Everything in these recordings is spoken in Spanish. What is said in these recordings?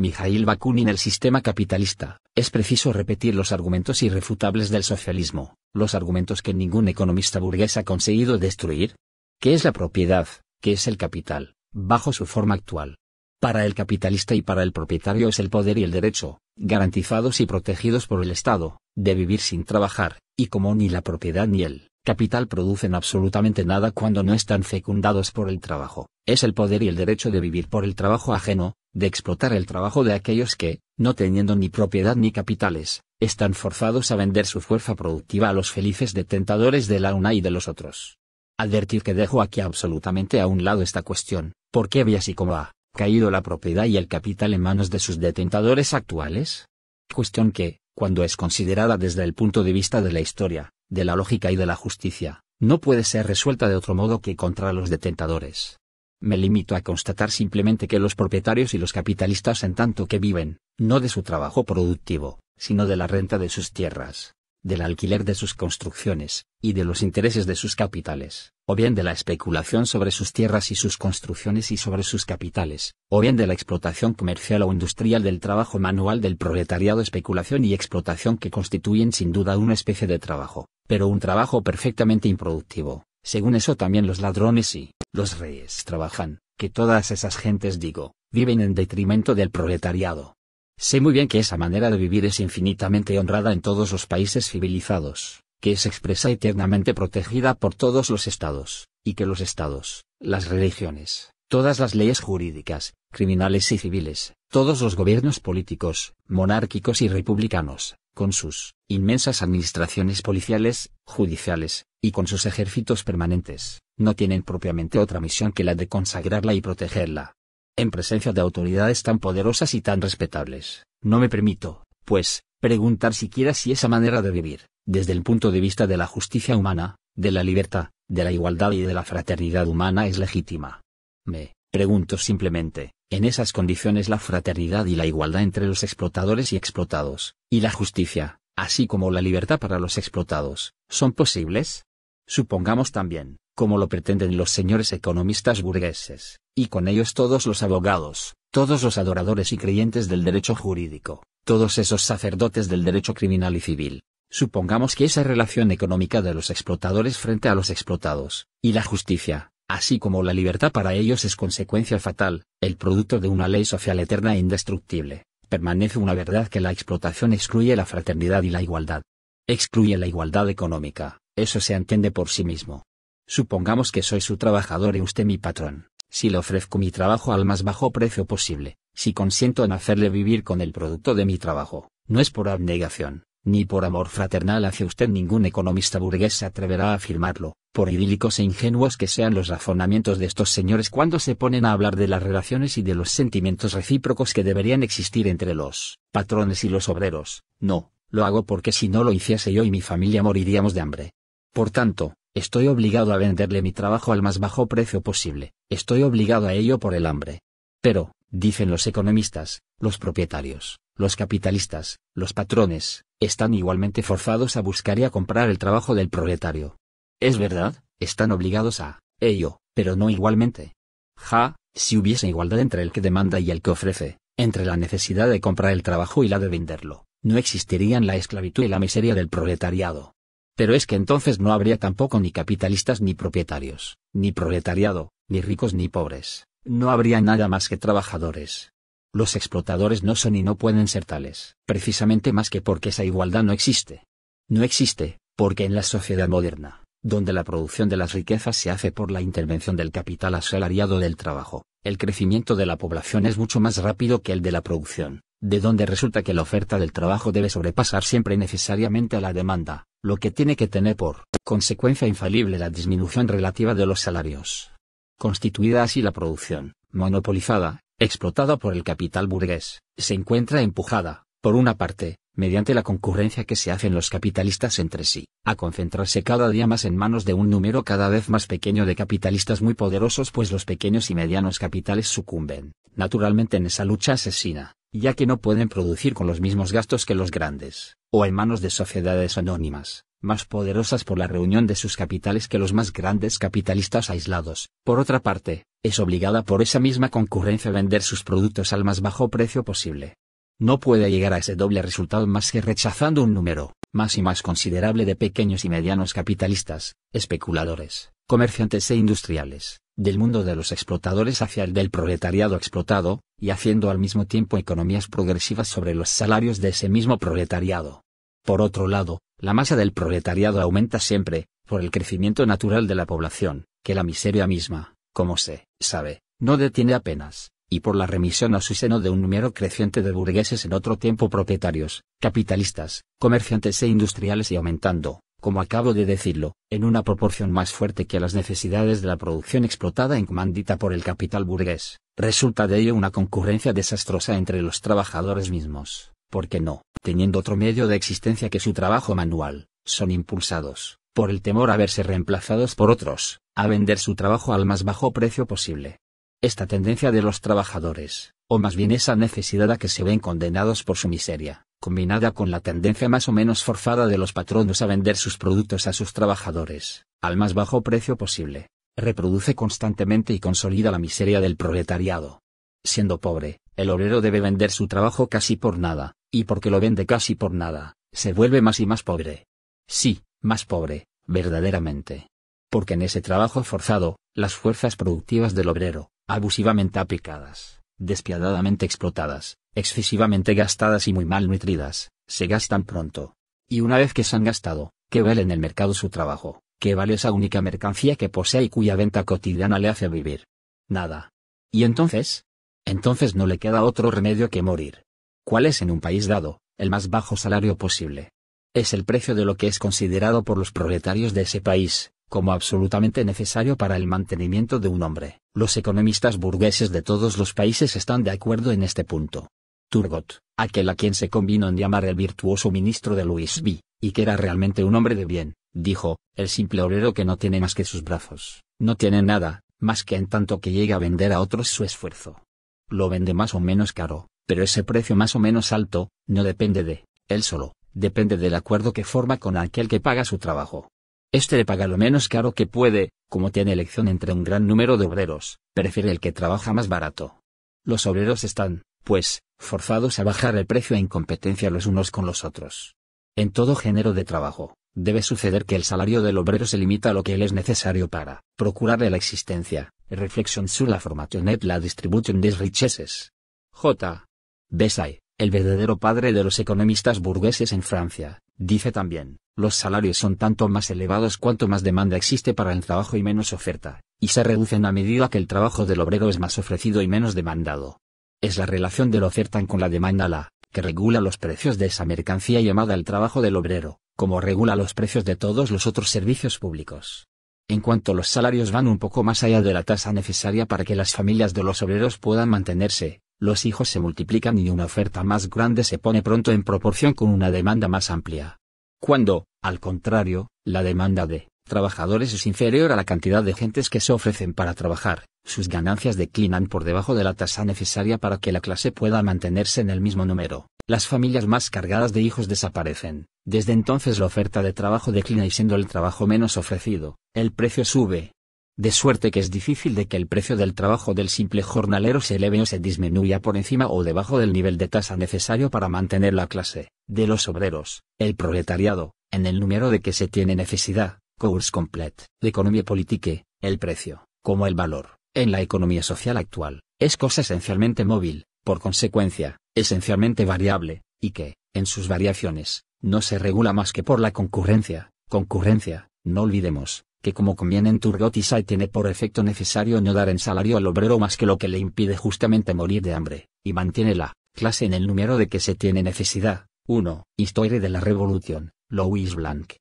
Mijail Bakunin El sistema capitalista, es preciso repetir los argumentos irrefutables del socialismo, los argumentos que ningún economista burgués ha conseguido destruir. ¿Qué es la propiedad? ¿Qué es el capital? Bajo su forma actual. Para el capitalista y para el propietario es el poder y el derecho, garantizados y protegidos por el Estado, de vivir sin trabajar, y como ni la propiedad ni el capital producen absolutamente nada cuando no están fecundados por el trabajo, es el poder y el derecho de vivir por el trabajo ajeno, de explotar el trabajo de aquellos que, no teniendo ni propiedad ni capitales, están forzados a vender su fuerza productiva a los felices detentadores de la una y de los otros. Advertir que dejo aquí absolutamente a un lado esta cuestión, ¿por qué había así como ha caído la propiedad y el capital en manos de sus detentadores actuales? Cuestión que, cuando es considerada desde el punto de vista de la historia, de la lógica y de la justicia, no puede ser resuelta de otro modo que contra los detentadores. Me limito a constatar simplemente que los propietarios y los capitalistas en tanto que viven, no de su trabajo productivo, sino de la renta de sus tierras, del alquiler de sus construcciones, y de los intereses de sus capitales, o bien de la especulación sobre sus tierras y sus construcciones y sobre sus capitales, o bien de la explotación comercial o industrial del trabajo manual del proletariado especulación y explotación que constituyen sin duda una especie de trabajo, pero un trabajo perfectamente improductivo, según eso también los ladrones y, los reyes trabajan, que todas esas gentes digo, viven en detrimento del proletariado. Sé muy bien que esa manera de vivir es infinitamente honrada en todos los países civilizados, que es expresa eternamente protegida por todos los estados, y que los estados, las religiones, todas las leyes jurídicas, criminales y civiles, todos los gobiernos políticos, monárquicos y republicanos, con sus inmensas administraciones policiales, judiciales, y con sus ejércitos permanentes, no tienen propiamente otra misión que la de consagrarla y protegerla. En presencia de autoridades tan poderosas y tan respetables, no me permito, pues, preguntar siquiera si esa manera de vivir, desde el punto de vista de la justicia humana, de la libertad, de la igualdad y de la fraternidad humana es legítima. Me pregunto simplemente, en esas condiciones la fraternidad y la igualdad entre los explotadores y explotados, y la justicia, así como la libertad para los explotados, ¿son posibles? supongamos también, como lo pretenden los señores economistas burgueses, y con ellos todos los abogados, todos los adoradores y creyentes del derecho jurídico, todos esos sacerdotes del derecho criminal y civil. Supongamos que esa relación económica de los explotadores frente a los explotados, y la justicia, así como la libertad para ellos es consecuencia fatal, el producto de una ley social eterna e indestructible, permanece una verdad que la explotación excluye la fraternidad y la igualdad. Excluye la igualdad económica, eso se entiende por sí mismo. Supongamos que soy su trabajador y usted mi patrón. Si le ofrezco mi trabajo al más bajo precio posible, si consiento en hacerle vivir con el producto de mi trabajo, no es por abnegación, ni por amor fraternal hacia usted ningún economista burgués se atreverá a afirmarlo, por idílicos e ingenuos que sean los razonamientos de estos señores cuando se ponen a hablar de las relaciones y de los sentimientos recíprocos que deberían existir entre los patrones y los obreros, no, lo hago porque si no lo hiciese yo y mi familia moriríamos de hambre. Por tanto, estoy obligado a venderle mi trabajo al más bajo precio posible, estoy obligado a ello por el hambre. Pero, dicen los economistas, los propietarios, los capitalistas, los patrones, están igualmente forzados a buscar y a comprar el trabajo del proletario. Es verdad, están obligados a ello, pero no igualmente. Ja, si hubiese igualdad entre el que demanda y el que ofrece, entre la necesidad de comprar el trabajo y la de venderlo, no existirían la esclavitud y la miseria del proletariado. Pero es que entonces no habría tampoco ni capitalistas ni propietarios, ni proletariado, ni ricos ni pobres, no habría nada más que trabajadores. Los explotadores no son y no pueden ser tales, precisamente más que porque esa igualdad no existe. No existe, porque en la sociedad moderna, donde la producción de las riquezas se hace por la intervención del capital asalariado del trabajo, el crecimiento de la población es mucho más rápido que el de la producción, de donde resulta que la oferta del trabajo debe sobrepasar siempre necesariamente a la demanda, lo que tiene que tener por consecuencia infalible la disminución relativa de los salarios. Constituida así la producción, monopolizada, explotada por el capital burgués, se encuentra empujada, por una parte, mediante la concurrencia que se hacen los capitalistas entre sí, a concentrarse cada día más en manos de un número cada vez más pequeño de capitalistas muy poderosos pues los pequeños y medianos capitales sucumben, naturalmente en esa lucha asesina, ya que no pueden producir con los mismos gastos que los grandes, o en manos de sociedades anónimas, más poderosas por la reunión de sus capitales que los más grandes capitalistas aislados. Por otra parte, es obligada por esa misma concurrencia a vender sus productos al más bajo precio posible. No puede llegar a ese doble resultado más que rechazando un número, más y más considerable de pequeños y medianos capitalistas, especuladores, comerciantes e industriales, del mundo de los explotadores hacia el del proletariado explotado, y haciendo al mismo tiempo economías progresivas sobre los salarios de ese mismo proletariado. Por otro lado, la masa del proletariado aumenta siempre, por el crecimiento natural de la población, que la miseria misma, como se sabe, no detiene apenas, y por la remisión a su seno de un número creciente de burgueses en otro tiempo propietarios, capitalistas, comerciantes e industriales y aumentando, como acabo de decirlo, en una proporción más fuerte que las necesidades de la producción explotada en comandita por el capital burgués, Resulta de ello una concurrencia desastrosa entre los trabajadores mismos, porque no, teniendo otro medio de existencia que su trabajo manual, son impulsados, por el temor a verse reemplazados por otros, a vender su trabajo al más bajo precio posible. Esta tendencia de los trabajadores, o más bien esa necesidad a que se ven condenados por su miseria, combinada con la tendencia más o menos forzada de los patronos a vender sus productos a sus trabajadores, al más bajo precio posible, reproduce constantemente y consolida la miseria del proletariado. Siendo pobre, el obrero debe vender su trabajo casi por nada, y porque lo vende casi por nada, se vuelve más y más pobre. Sí, más pobre, verdaderamente. Porque en ese trabajo forzado, las fuerzas productivas del obrero, abusivamente aplicadas, despiadadamente explotadas, excesivamente gastadas y muy mal nutridas, se gastan pronto. Y una vez que se han gastado, que vale en el mercado su trabajo, Qué esa única mercancía que posee y cuya venta cotidiana le hace vivir. Nada. ¿Y entonces? Entonces no le queda otro remedio que morir. ¿Cuál es en un país dado, el más bajo salario posible? Es el precio de lo que es considerado por los proletarios de ese país, como absolutamente necesario para el mantenimiento de un hombre. Los economistas burgueses de todos los países están de acuerdo en este punto. Turgot, aquel a quien se combinó en llamar el virtuoso ministro de Luis V, y que era realmente un hombre de bien, dijo, el simple obrero que no tiene más que sus brazos, no tiene nada, más que en tanto que llega a vender a otros su esfuerzo. Lo vende más o menos caro, pero ese precio más o menos alto, no depende de él solo, depende del acuerdo que forma con aquel que paga su trabajo. Este le paga lo menos caro que puede, como tiene elección entre un gran número de obreros, prefiere el que trabaja más barato. Los obreros están, pues, forzados a bajar el precio en incompetencia los unos con los otros. En todo género de trabajo, debe suceder que el salario del obrero se limita a lo que él es necesario para procurarle la existencia. reflexion sur la formación et la distribution des richesses. J. Besay, el verdadero padre de los economistas burgueses en Francia, dice también, los salarios son tanto más elevados cuanto más demanda existe para el trabajo y menos oferta, y se reducen a medida que el trabajo del obrero es más ofrecido y menos demandado es la relación de la oferta con la demanda la que regula los precios de esa mercancía llamada el trabajo del obrero, como regula los precios de todos los otros servicios públicos. En cuanto los salarios van un poco más allá de la tasa necesaria para que las familias de los obreros puedan mantenerse, los hijos se multiplican y una oferta más grande se pone pronto en proporción con una demanda más amplia. Cuando, al contrario, la demanda de trabajadores es inferior a la cantidad de gentes que se ofrecen para trabajar, sus ganancias declinan por debajo de la tasa necesaria para que la clase pueda mantenerse en el mismo número. Las familias más cargadas de hijos desaparecen. Desde entonces la oferta de trabajo declina y siendo el trabajo menos ofrecido, el precio sube. De suerte que es difícil de que el precio del trabajo del simple jornalero se eleve o se disminuya por encima o debajo del nivel de tasa necesario para mantener la clase, de los obreros, el proletariado, en el número de que se tiene necesidad course Complete, economía Politique, el precio, como el valor, en la economía social actual, es cosa esencialmente móvil, por consecuencia, esencialmente variable, y que, en sus variaciones, no se regula más que por la concurrencia. Concurrencia, no olvidemos, que como conviene en Turgot y Say tiene por efecto necesario no dar en salario al obrero más que lo que le impide justamente morir de hambre, y mantiene la clase en el número de que se tiene necesidad. 1. Historia de la Revolución, Louis Blanc.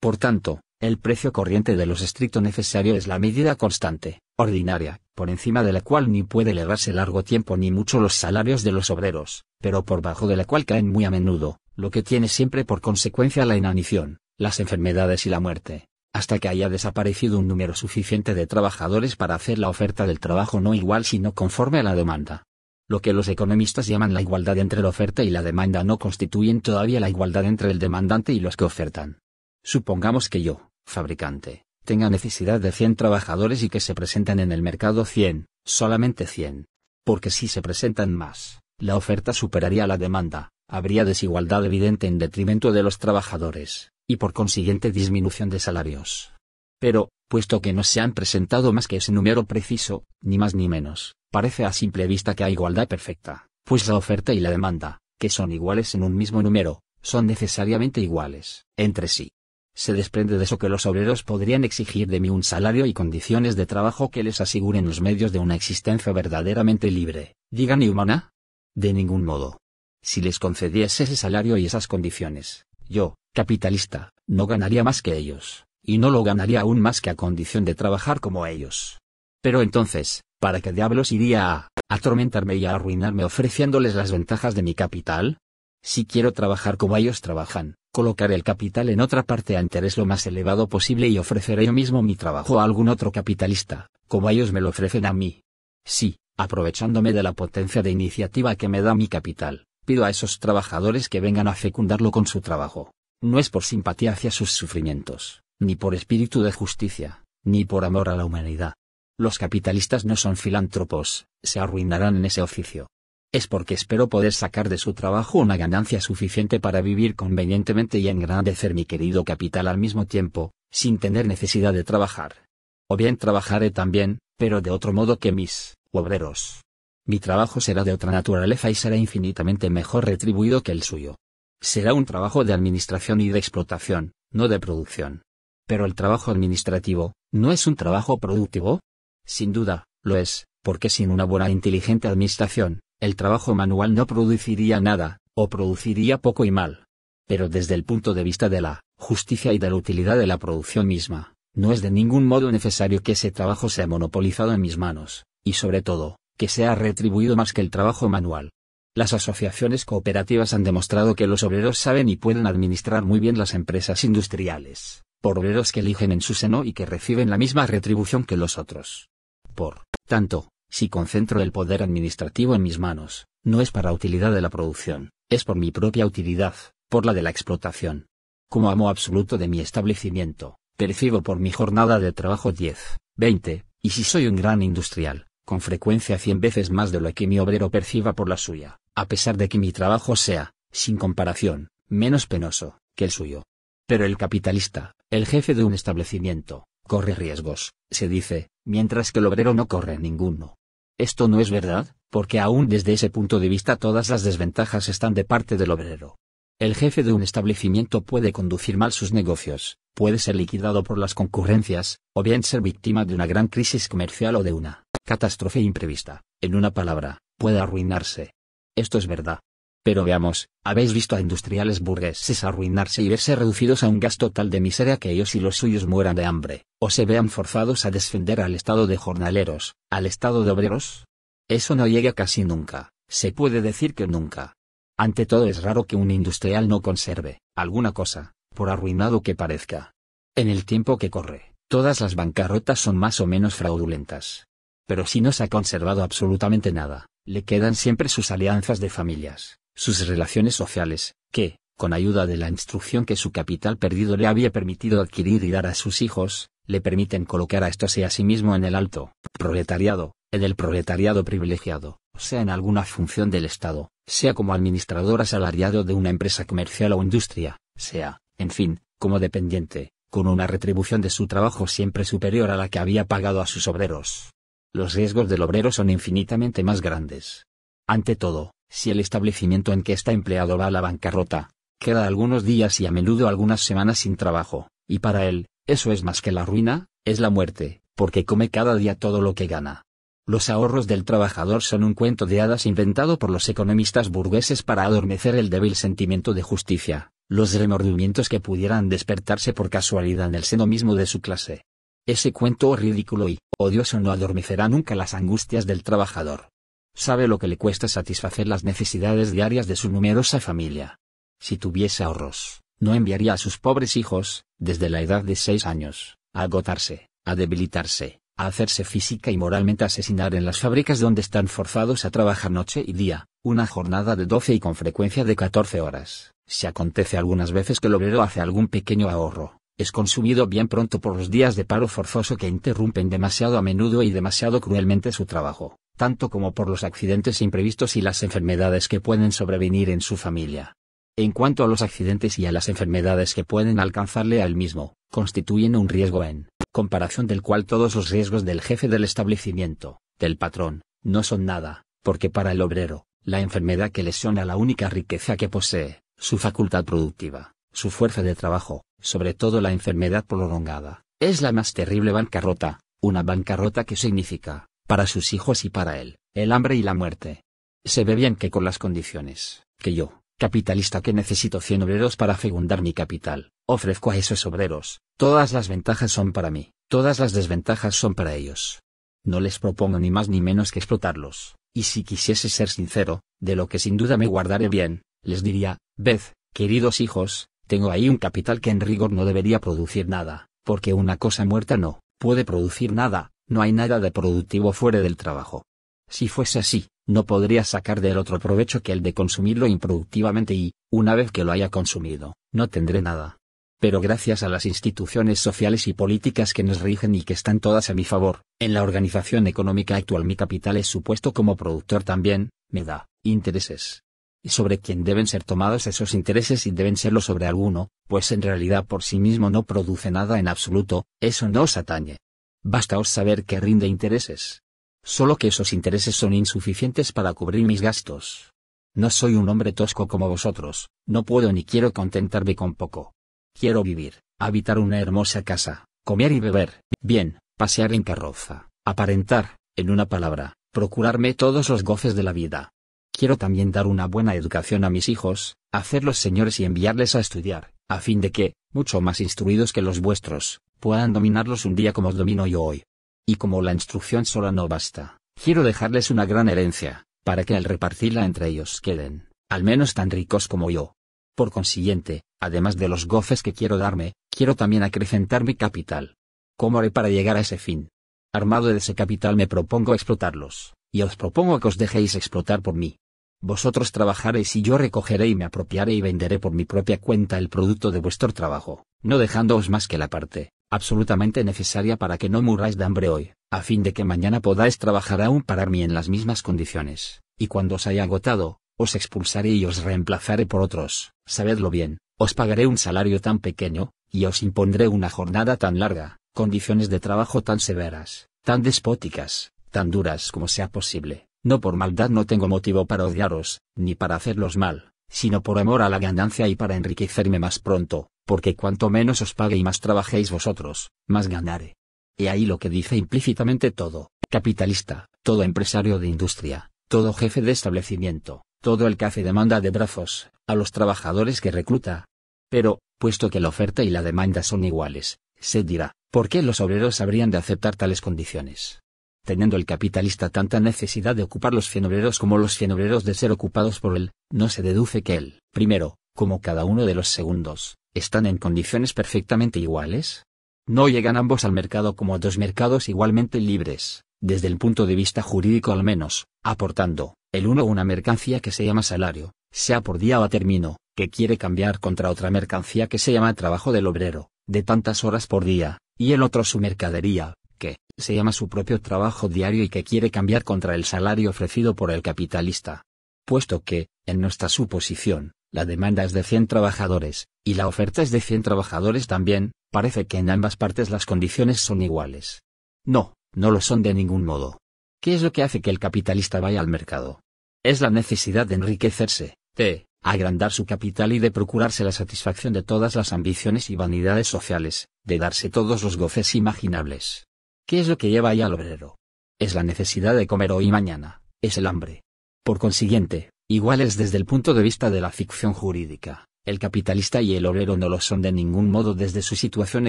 Por tanto, el precio corriente de los estricto necesario es la medida constante, ordinaria, por encima de la cual ni puede elevarse largo tiempo ni mucho los salarios de los obreros, pero por bajo de la cual caen muy a menudo, lo que tiene siempre por consecuencia la inanición, las enfermedades y la muerte, hasta que haya desaparecido un número suficiente de trabajadores para hacer la oferta del trabajo no igual sino conforme a la demanda. Lo que los economistas llaman la igualdad entre la oferta y la demanda no constituyen todavía la igualdad entre el demandante y los que ofertan. Supongamos que yo, fabricante, tenga necesidad de 100 trabajadores y que se presenten en el mercado 100, solamente 100. Porque si se presentan más, la oferta superaría la demanda, habría desigualdad evidente en detrimento de los trabajadores, y por consiguiente disminución de salarios. Pero, puesto que no se han presentado más que ese número preciso, ni más ni menos, parece a simple vista que hay igualdad perfecta, pues la oferta y la demanda, que son iguales en un mismo número, son necesariamente iguales entre sí. Se desprende de eso que los obreros podrían exigir de mí un salario y condiciones de trabajo que les aseguren los medios de una existencia verdaderamente libre, digan y humana. De ningún modo. Si les concediese ese salario y esas condiciones, yo, capitalista, no ganaría más que ellos, y no lo ganaría aún más que a condición de trabajar como ellos. Pero entonces, ¿para qué diablos iría a atormentarme y a arruinarme ofreciéndoles las ventajas de mi capital? Si quiero trabajar como ellos trabajan, colocaré el capital en otra parte a interés lo más elevado posible y ofreceré yo mismo mi trabajo a algún otro capitalista, como ellos me lo ofrecen a mí. Sí, aprovechándome de la potencia de iniciativa que me da mi capital, pido a esos trabajadores que vengan a fecundarlo con su trabajo. No es por simpatía hacia sus sufrimientos, ni por espíritu de justicia, ni por amor a la humanidad. Los capitalistas no son filántropos, se arruinarán en ese oficio es porque espero poder sacar de su trabajo una ganancia suficiente para vivir convenientemente y engrandecer mi querido capital al mismo tiempo, sin tener necesidad de trabajar. O bien trabajaré también, pero de otro modo que mis obreros. Mi trabajo será de otra naturaleza y será infinitamente mejor retribuido que el suyo. Será un trabajo de administración y de explotación, no de producción. Pero el trabajo administrativo, ¿no es un trabajo productivo? Sin duda, lo es, porque sin una buena e inteligente administración, el trabajo manual no produciría nada, o produciría poco y mal. Pero desde el punto de vista de la justicia y de la utilidad de la producción misma, no es de ningún modo necesario que ese trabajo sea monopolizado en mis manos, y sobre todo, que sea retribuido más que el trabajo manual. Las asociaciones cooperativas han demostrado que los obreros saben y pueden administrar muy bien las empresas industriales, por obreros que eligen en su seno y que reciben la misma retribución que los otros. Por tanto, si concentro el poder administrativo en mis manos, no es para utilidad de la producción, es por mi propia utilidad, por la de la explotación. Como amo absoluto de mi establecimiento, percibo por mi jornada de trabajo 10, 20, y si soy un gran industrial, con frecuencia 100 veces más de lo que mi obrero perciba por la suya, a pesar de que mi trabajo sea, sin comparación, menos penoso, que el suyo. Pero el capitalista, el jefe de un establecimiento, corre riesgos, se dice, mientras que el obrero no corre ninguno. Esto no es verdad, porque aún desde ese punto de vista todas las desventajas están de parte del obrero. El jefe de un establecimiento puede conducir mal sus negocios, puede ser liquidado por las concurrencias, o bien ser víctima de una gran crisis comercial o de una catástrofe imprevista, en una palabra, puede arruinarse. Esto es verdad. Pero veamos, ¿habéis visto a industriales burgueses arruinarse y verse reducidos a un gasto tal de miseria que ellos y los suyos mueran de hambre, o se vean forzados a descender al estado de jornaleros, al estado de obreros? Eso no llega casi nunca, se puede decir que nunca. Ante todo es raro que un industrial no conserve, alguna cosa, por arruinado que parezca. En el tiempo que corre, todas las bancarrotas son más o menos fraudulentas. Pero si no se ha conservado absolutamente nada, le quedan siempre sus alianzas de familias, sus relaciones sociales, que, con ayuda de la instrucción que su capital perdido le había permitido adquirir y dar a sus hijos, le permiten colocar a estos y a sí mismo en el alto proletariado, en el proletariado privilegiado, sea en alguna función del Estado, sea como administrador asalariado de una empresa comercial o industria, sea, en fin, como dependiente, con una retribución de su trabajo siempre superior a la que había pagado a sus obreros. Los riesgos del obrero son infinitamente más grandes. Ante todo, si el establecimiento en que está empleado va a la bancarrota, queda algunos días y a menudo algunas semanas sin trabajo, y para él, eso es más que la ruina, es la muerte, porque come cada día todo lo que gana. Los ahorros del trabajador son un cuento de hadas inventado por los economistas burgueses para adormecer el débil sentimiento de justicia, los remordimientos que pudieran despertarse por casualidad en el seno mismo de su clase. Ese cuento ridículo y odioso no adormecerá nunca las angustias del trabajador, Sabe lo que le cuesta satisfacer las necesidades diarias de su numerosa familia. Si tuviese ahorros, no enviaría a sus pobres hijos, desde la edad de seis años, a agotarse, a debilitarse, a hacerse física y moralmente asesinar en las fábricas donde están forzados a trabajar noche y día, una jornada de 12 y con frecuencia de 14 horas. Si acontece algunas veces que el obrero hace algún pequeño ahorro, es consumido bien pronto por los días de paro forzoso que interrumpen demasiado a menudo y demasiado cruelmente su trabajo, tanto como por los accidentes imprevistos y las enfermedades que pueden sobrevenir en su familia. En cuanto a los accidentes y a las enfermedades que pueden alcanzarle al mismo, constituyen un riesgo en comparación del cual todos los riesgos del jefe del establecimiento, del patrón, no son nada, porque para el obrero, la enfermedad que lesiona la única riqueza que posee, su facultad productiva, su fuerza de trabajo, sobre todo la enfermedad prolongada, es la más terrible bancarrota, una bancarrota que significa para sus hijos y para él, el hambre y la muerte. Se ve bien que con las condiciones, que yo, capitalista que necesito 100 obreros para fecundar mi capital, ofrezco a esos obreros, todas las ventajas son para mí, todas las desventajas son para ellos. No les propongo ni más ni menos que explotarlos, y si quisiese ser sincero, de lo que sin duda me guardaré bien, les diría, ved, queridos hijos, tengo ahí un capital que en rigor no debería producir nada, porque una cosa muerta no puede producir nada, no hay nada de productivo fuera del trabajo. Si fuese así, no podría sacar del otro provecho que el de consumirlo improductivamente y, una vez que lo haya consumido, no tendré nada. Pero gracias a las instituciones sociales y políticas que nos rigen y que están todas a mi favor, en la organización económica actual mi capital es supuesto como productor también, me da intereses. Y sobre quién deben ser tomados esos intereses y deben serlo sobre alguno, pues en realidad por sí mismo no produce nada en absoluto, eso no os atañe. Bastaos saber que rinde intereses. Solo que esos intereses son insuficientes para cubrir mis gastos. No soy un hombre tosco como vosotros, no puedo ni quiero contentarme con poco. Quiero vivir, habitar una hermosa casa, comer y beber, bien, pasear en carroza, aparentar, en una palabra, procurarme todos los goces de la vida. Quiero también dar una buena educación a mis hijos, hacerlos señores y enviarles a estudiar, a fin de que, mucho más instruidos que los vuestros, puedan dominarlos un día como os domino yo hoy. Y como la instrucción sola no basta, quiero dejarles una gran herencia, para que al repartirla entre ellos queden, al menos tan ricos como yo. Por consiguiente, además de los goces que quiero darme, quiero también acrecentar mi capital. ¿Cómo haré para llegar a ese fin? Armado de ese capital me propongo explotarlos, y os propongo que os dejéis explotar por mí. Vosotros trabajaréis y yo recogeré y me apropiaré y venderé por mi propia cuenta el producto de vuestro trabajo, no dejándoos más que la parte absolutamente necesaria para que no muráis de hambre hoy, a fin de que mañana podáis trabajar aún para mí en las mismas condiciones, y cuando os haya agotado, os expulsaré y os reemplazaré por otros, sabedlo bien, os pagaré un salario tan pequeño, y os impondré una jornada tan larga, condiciones de trabajo tan severas, tan despóticas, tan duras como sea posible, no por maldad no tengo motivo para odiaros, ni para hacerlos mal, sino por amor a la ganancia y para enriquecerme más pronto, porque cuanto menos os pague y más trabajéis vosotros, más ganaré. Y ahí lo que dice implícitamente todo, capitalista, todo empresario de industria, todo jefe de establecimiento, todo el que hace demanda de brazos, a los trabajadores que recluta. Pero, puesto que la oferta y la demanda son iguales, se dirá, ¿por qué los obreros habrían de aceptar tales condiciones? Teniendo el capitalista tanta necesidad de ocupar los obreros como los obreros de ser ocupados por él, no se deduce que él, primero, como cada uno de los segundos, están en condiciones perfectamente iguales? No llegan ambos al mercado como dos mercados igualmente libres, desde el punto de vista jurídico al menos, aportando, el uno una mercancía que se llama salario, sea por día o a término, que quiere cambiar contra otra mercancía que se llama trabajo del obrero, de tantas horas por día, y el otro su mercadería, que, se llama su propio trabajo diario y que quiere cambiar contra el salario ofrecido por el capitalista. Puesto que, en nuestra suposición, la demanda es de 100 trabajadores, y la oferta es de 100 trabajadores también, parece que en ambas partes las condiciones son iguales. No, no lo son de ningún modo. ¿Qué es lo que hace que el capitalista vaya al mercado? Es la necesidad de enriquecerse, de agrandar su capital y de procurarse la satisfacción de todas las ambiciones y vanidades sociales, de darse todos los goces imaginables. ¿Qué es lo que lleva ahí al obrero? Es la necesidad de comer hoy y mañana, es el hambre. Por consiguiente, iguales desde el punto de vista de la ficción jurídica, el capitalista y el obrero no lo son de ningún modo desde su situación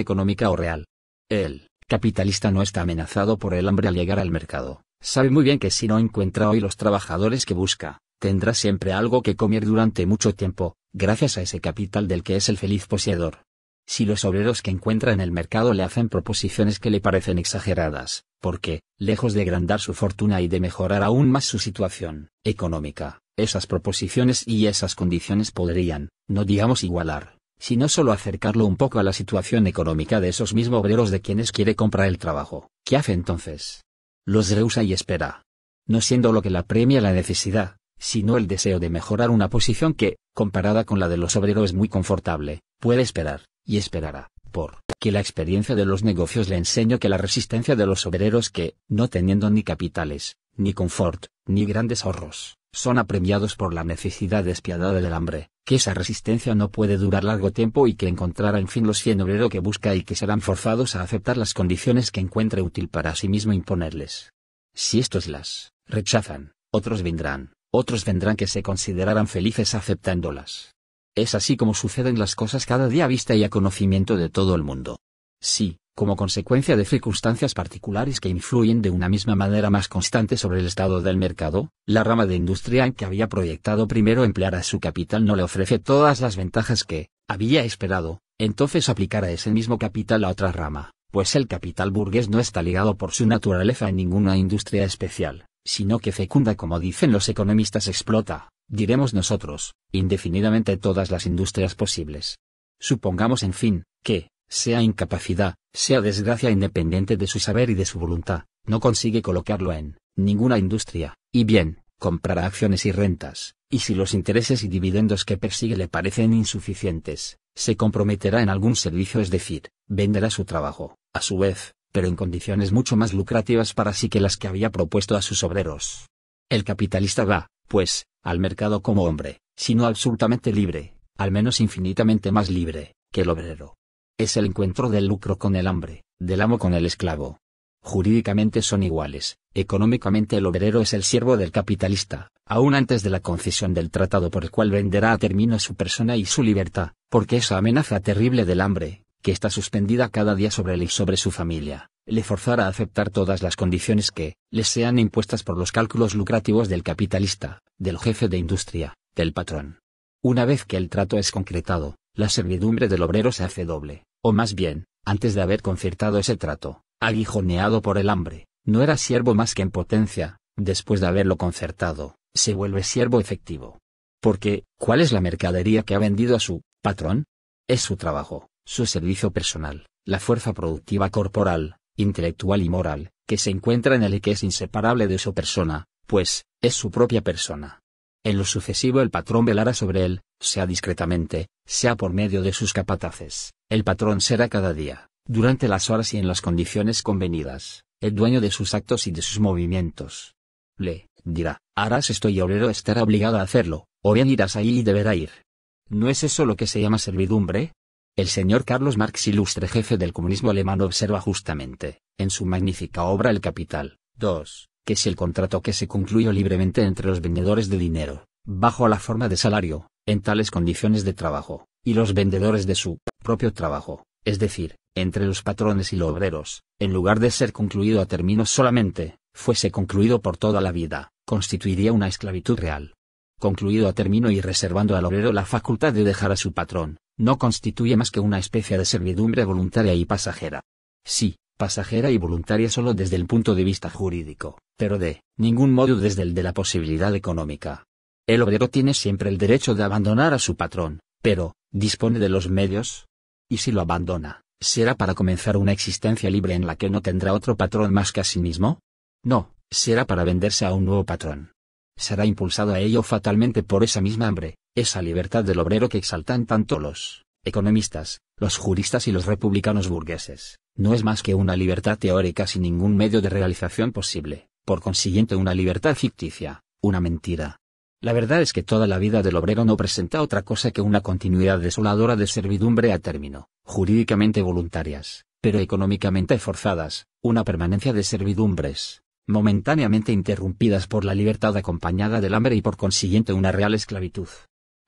económica o real. El capitalista no está amenazado por el hambre al llegar al mercado, sabe muy bien que si no encuentra hoy los trabajadores que busca, tendrá siempre algo que comer durante mucho tiempo, gracias a ese capital del que es el feliz poseedor. Si los obreros que encuentra en el mercado le hacen proposiciones que le parecen exageradas, porque, lejos de agrandar su fortuna y de mejorar aún más su situación económica, esas proposiciones y esas condiciones podrían, no digamos igualar, sino solo acercarlo un poco a la situación económica de esos mismos obreros de quienes quiere comprar el trabajo. ¿Qué hace entonces? Los rehúsa y espera. No siendo lo que la premia la necesidad, sino el deseo de mejorar una posición que, comparada con la de los obreros es muy confortable, puede esperar, y esperará, por que la experiencia de los negocios le enseñó que la resistencia de los obreros que, no teniendo ni capitales, ni confort, ni grandes ahorros, son apremiados por la necesidad despiadada del hambre, que esa resistencia no puede durar largo tiempo y que encontrará en fin los cien obrero que busca y que serán forzados a aceptar las condiciones que encuentre útil para sí mismo imponerles. Si estos las rechazan, otros vendrán, otros vendrán que se considerarán felices aceptándolas. Es así como suceden las cosas cada día vista y a conocimiento de todo el mundo. Sí, como consecuencia de circunstancias particulares que influyen de una misma manera más constante sobre el estado del mercado, la rama de industria en que había proyectado primero emplear a su capital no le ofrece todas las ventajas que, había esperado, entonces aplicar a ese mismo capital a otra rama, pues el capital burgués no está ligado por su naturaleza a ninguna industria especial, sino que fecunda como dicen los economistas explota, diremos nosotros, indefinidamente todas las industrias posibles. Supongamos en fin, que, sea incapacidad, sea desgracia independiente de su saber y de su voluntad, no consigue colocarlo en ninguna industria, y bien, comprará acciones y rentas, y si los intereses y dividendos que persigue le parecen insuficientes, se comprometerá en algún servicio, es decir, venderá su trabajo, a su vez, pero en condiciones mucho más lucrativas para sí que las que había propuesto a sus obreros. El capitalista va, pues, al mercado como hombre, sino absolutamente libre, al menos infinitamente más libre, que el obrero, es el encuentro del lucro con el hambre, del amo con el esclavo. Jurídicamente son iguales, económicamente el obrero es el siervo del capitalista, aún antes de la concesión del tratado por el cual venderá a término su persona y su libertad, porque esa amenaza terrible del hambre, que está suspendida cada día sobre él y sobre su familia, le forzará a aceptar todas las condiciones que les sean impuestas por los cálculos lucrativos del capitalista, del jefe de industria, del patrón. Una vez que el trato es concretado, la servidumbre del obrero se hace doble, o más bien, antes de haber concertado ese trato, aguijoneado por el hambre, no era siervo más que en potencia, después de haberlo concertado, se vuelve siervo efectivo. Porque, ¿cuál es la mercadería que ha vendido a su patrón? Es su trabajo, su servicio personal, la fuerza productiva corporal, intelectual y moral, que se encuentra en él y que es inseparable de su persona, pues, es su propia persona. En lo sucesivo el patrón velará sobre él, sea discretamente, sea por medio de sus capataces, el patrón será cada día, durante las horas y en las condiciones convenidas, el dueño de sus actos y de sus movimientos. Le dirá, harás esto y obrero estará obligado a hacerlo, o bien irás ahí y deberá ir. ¿No es eso lo que se llama servidumbre? El señor Carlos Marx, ilustre jefe del comunismo alemán, observa justamente, en su magnífica obra El Capital, 2, que es el contrato que se concluyó libremente entre los vendedores de dinero, bajo la forma de salario, en tales condiciones de trabajo, y los vendedores de su propio trabajo, es decir, entre los patrones y los obreros, en lugar de ser concluido a término solamente, fuese concluido por toda la vida, constituiría una esclavitud real. Concluido a término y reservando al obrero la facultad de dejar a su patrón, no constituye más que una especie de servidumbre voluntaria y pasajera. Sí, pasajera y voluntaria solo desde el punto de vista jurídico, pero de ningún modo desde el de la posibilidad económica. El obrero tiene siempre el derecho de abandonar a su patrón, pero, ¿dispone de los medios? Y si lo abandona, ¿será para comenzar una existencia libre en la que no tendrá otro patrón más que a sí mismo? No, será para venderse a un nuevo patrón. Será impulsado a ello fatalmente por esa misma hambre, esa libertad del obrero que exaltan tanto los economistas, los juristas y los republicanos burgueses, no es más que una libertad teórica sin ningún medio de realización posible, por consiguiente una libertad ficticia, una mentira, la verdad es que toda la vida del obrero no presenta otra cosa que una continuidad desoladora de servidumbre a término, jurídicamente voluntarias, pero económicamente forzadas, una permanencia de servidumbres, momentáneamente interrumpidas por la libertad acompañada del hambre y por consiguiente una real esclavitud.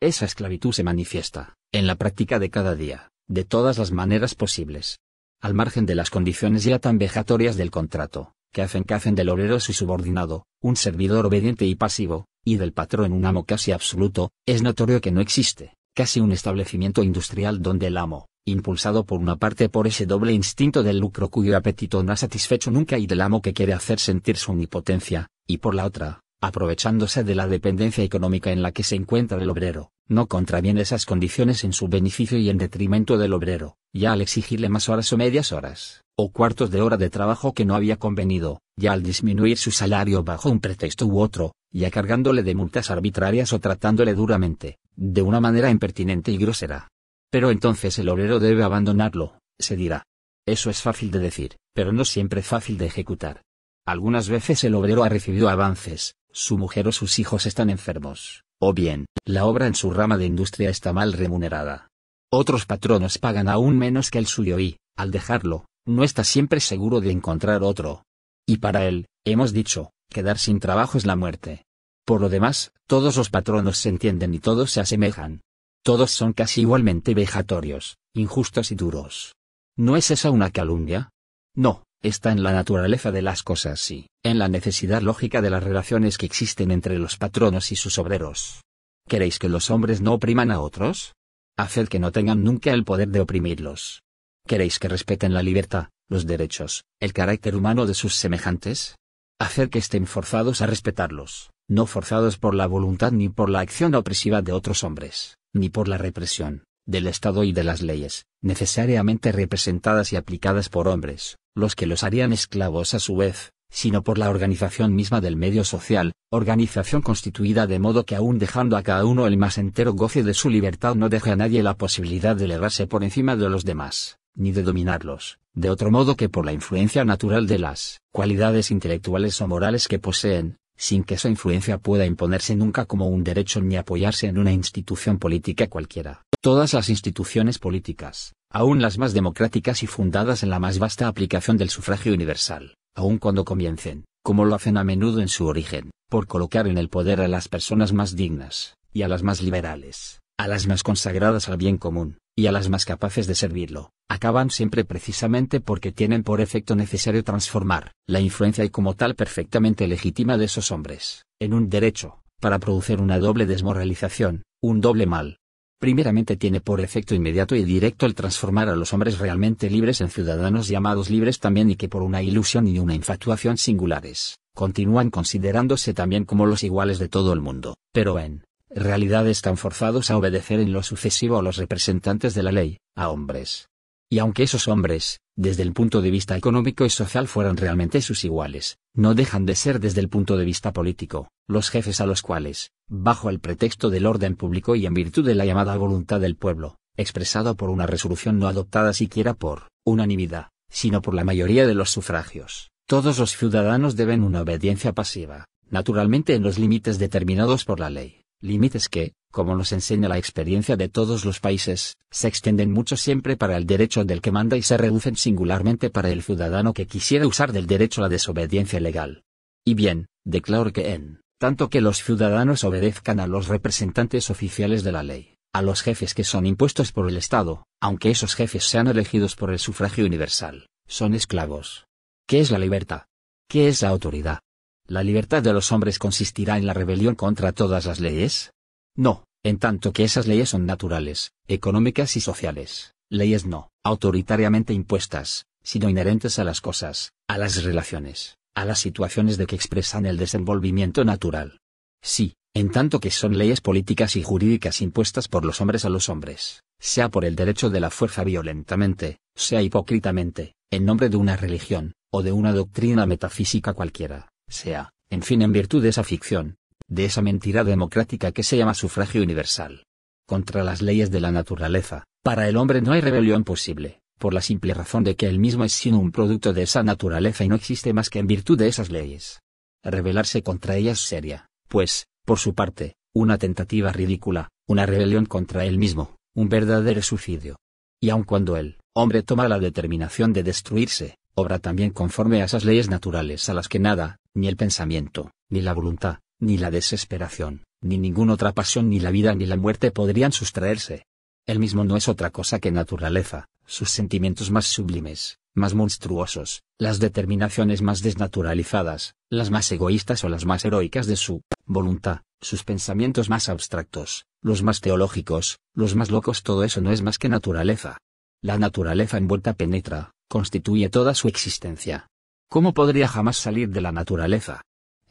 Esa esclavitud se manifiesta, en la práctica de cada día, de todas las maneras posibles. Al margen de las condiciones ya tan vejatorias del contrato, que hacen que hacen del obrero su subordinado, un servidor obediente y pasivo, y del patrón un amo casi absoluto, es notorio que no existe, casi un establecimiento industrial donde el amo, impulsado por una parte por ese doble instinto del lucro cuyo apetito no ha satisfecho nunca y del amo que quiere hacer sentir su omnipotencia, y por la otra, aprovechándose de la dependencia económica en la que se encuentra el obrero, no contraviene esas condiciones en su beneficio y en detrimento del obrero, ya al exigirle más horas o medias horas, o cuartos de hora de trabajo que no había convenido, ya al disminuir su salario bajo un pretexto u otro, y cargándole de multas arbitrarias o tratándole duramente, de una manera impertinente y grosera. Pero entonces el obrero debe abandonarlo, se dirá. Eso es fácil de decir, pero no siempre fácil de ejecutar. Algunas veces el obrero ha recibido avances, su mujer o sus hijos están enfermos, o bien, la obra en su rama de industria está mal remunerada. Otros patronos pagan aún menos que el suyo y, al dejarlo, no está siempre seguro de encontrar otro. Y para él, hemos dicho, Quedar sin trabajo es la muerte. Por lo demás, todos los patronos se entienden y todos se asemejan. Todos son casi igualmente vejatorios, injustos y duros. ¿No es esa una calumnia? No, está en la naturaleza de las cosas y, en la necesidad lógica de las relaciones que existen entre los patronos y sus obreros. ¿Queréis que los hombres no opriman a otros? Haced que no tengan nunca el poder de oprimirlos. ¿Queréis que respeten la libertad, los derechos, el carácter humano de sus semejantes? hacer que estén forzados a respetarlos, no forzados por la voluntad ni por la acción opresiva de otros hombres, ni por la represión, del Estado y de las leyes, necesariamente representadas y aplicadas por hombres, los que los harían esclavos a su vez, sino por la organización misma del medio social, organización constituida de modo que aún dejando a cada uno el más entero goce de su libertad no deje a nadie la posibilidad de elevarse por encima de los demás ni de dominarlos, de otro modo que por la influencia natural de las cualidades intelectuales o morales que poseen, sin que esa influencia pueda imponerse nunca como un derecho ni apoyarse en una institución política cualquiera. Todas las instituciones políticas, aun las más democráticas y fundadas en la más vasta aplicación del sufragio universal, aun cuando comiencen, como lo hacen a menudo en su origen, por colocar en el poder a las personas más dignas, y a las más liberales, a las más consagradas al bien común, y a las más capaces de servirlo, acaban siempre precisamente porque tienen por efecto necesario transformar la influencia y como tal perfectamente legítima de esos hombres, en un derecho, para producir una doble desmoralización, un doble mal. Primeramente tiene por efecto inmediato y directo el transformar a los hombres realmente libres en ciudadanos llamados libres también y que por una ilusión y una infatuación singulares, continúan considerándose también como los iguales de todo el mundo, pero en realidad están forzados a obedecer en lo sucesivo a los representantes de la ley, a hombres. Y aunque esos hombres, desde el punto de vista económico y social fueran realmente sus iguales, no dejan de ser desde el punto de vista político, los jefes a los cuales, bajo el pretexto del orden público y en virtud de la llamada voluntad del pueblo, expresado por una resolución no adoptada siquiera por unanimidad, sino por la mayoría de los sufragios, todos los ciudadanos deben una obediencia pasiva, naturalmente en los límites determinados por la ley límites que, como nos enseña la experiencia de todos los países, se extienden mucho siempre para el derecho del que manda y se reducen singularmente para el ciudadano que quisiera usar del derecho a la desobediencia legal. Y bien, declaro que en tanto que los ciudadanos obedezcan a los representantes oficiales de la ley, a los jefes que son impuestos por el Estado, aunque esos jefes sean elegidos por el sufragio universal, son esclavos. ¿Qué es la libertad? ¿Qué es la autoridad? ¿La libertad de los hombres consistirá en la rebelión contra todas las leyes? No, en tanto que esas leyes son naturales, económicas y sociales, leyes no, autoritariamente impuestas, sino inherentes a las cosas, a las relaciones, a las situaciones de que expresan el desenvolvimiento natural. Sí, en tanto que son leyes políticas y jurídicas impuestas por los hombres a los hombres, sea por el derecho de la fuerza violentamente, sea hipócritamente, en nombre de una religión, o de una doctrina metafísica cualquiera sea, en fin, en virtud de esa ficción, de esa mentira democrática que se llama sufragio universal. Contra las leyes de la naturaleza, para el hombre no hay rebelión posible, por la simple razón de que él mismo es sino un producto de esa naturaleza y no existe más que en virtud de esas leyes. Rebelarse contra ellas sería, pues, por su parte, una tentativa ridícula, una rebelión contra él mismo, un verdadero suicidio. Y aun cuando él, hombre toma la determinación de destruirse, obra también conforme a esas leyes naturales a las que nada, ni el pensamiento, ni la voluntad, ni la desesperación, ni ninguna otra pasión ni la vida ni la muerte podrían sustraerse. El mismo no es otra cosa que naturaleza, sus sentimientos más sublimes, más monstruosos, las determinaciones más desnaturalizadas, las más egoístas o las más heroicas de su voluntad, sus pensamientos más abstractos, los más teológicos, los más locos, todo eso no es más que naturaleza. La naturaleza envuelta penetra, constituye toda su existencia. ¿Cómo podría jamás salir de la naturaleza?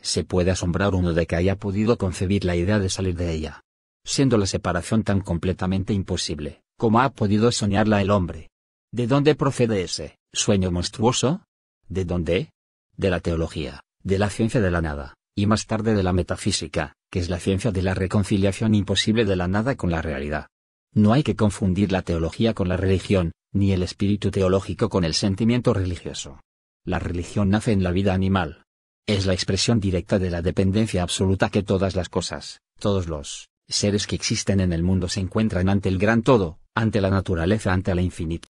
Se puede asombrar uno de que haya podido concebir la idea de salir de ella, siendo la separación tan completamente imposible, como ha podido soñarla el hombre. ¿De dónde procede ese sueño monstruoso? ¿De dónde? De la teología, de la ciencia de la nada, y más tarde de la metafísica, que es la ciencia de la reconciliación imposible de la nada con la realidad. No hay que confundir la teología con la religión, ni el espíritu teológico con el sentimiento religioso. La religión nace en la vida animal. Es la expresión directa de la dependencia absoluta que todas las cosas, todos los seres que existen en el mundo se encuentran ante el gran todo, ante la naturaleza, ante la infinita.